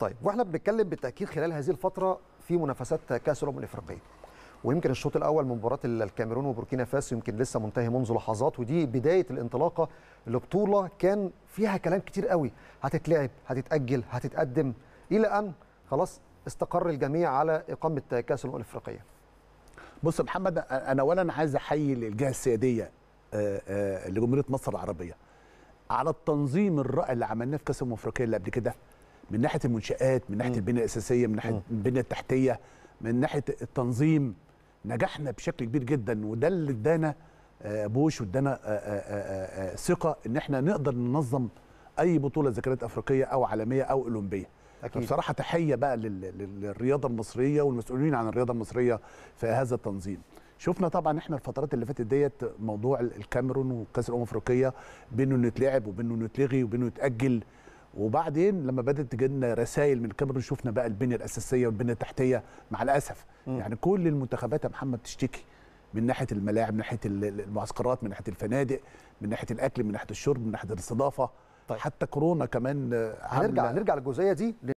طيب واحنا بنتكلم بالتاكيد خلال هذه الفتره في منافسات كاس الامم الافريقيه ويمكن الشوط الاول من مباراه الكاميرون وبوركينا فاسو يمكن لسه منتهي منذ لحظات ودي بدايه الانطلاقه لبطوله كان فيها كلام كتير قوي هتتلعب هتتاجل هتتقدم الى ان خلاص استقر الجميع على اقامه كاس الامم الافريقيه بص محمد انا اولا عايز احيي الجهه السياديه آه، آه، لجمهوريه مصر العربيه على التنظيم الرائع اللي عملناه في كاس الامم الافريقيه اللي قبل كده من ناحيه المنشات من ناحيه البنيه الاساسيه من ناحيه البنيه التحتيه من ناحيه التنظيم نجحنا بشكل كبير جدا وده اللي ادانا آه، بوش وادانا آه، آه، ثقه ان احنا نقدر ننظم اي بطوله اذا كانت افريقيه او عالميه او اولمبيه أكيد. بصراحه تحيه بقى للرياضه المصريه والمسؤولين عن الرياضه المصريه في هذا التنظيم شفنا طبعا احنا الفترات اللي فاتت ديت موضوع الكاميرون وكاس الامم الافريقيه بينه انه يتلعب وبينه انه يتلغي وبينه يتاجل وبعدين لما بدات تجينا رسائل من الكاميرون شفنا بقى البنيه الاساسيه والبنيه التحتيه مع الاسف م. يعني كل المنتخبات يا محمد تشتكي من ناحيه الملاعب من ناحيه المعسكرات من ناحيه الفنادق من ناحيه الاكل من ناحيه الشرب من ناحيه الاستضافه طيب. حتى كورونا كمان هنرجع هنرجع للجزئيه دي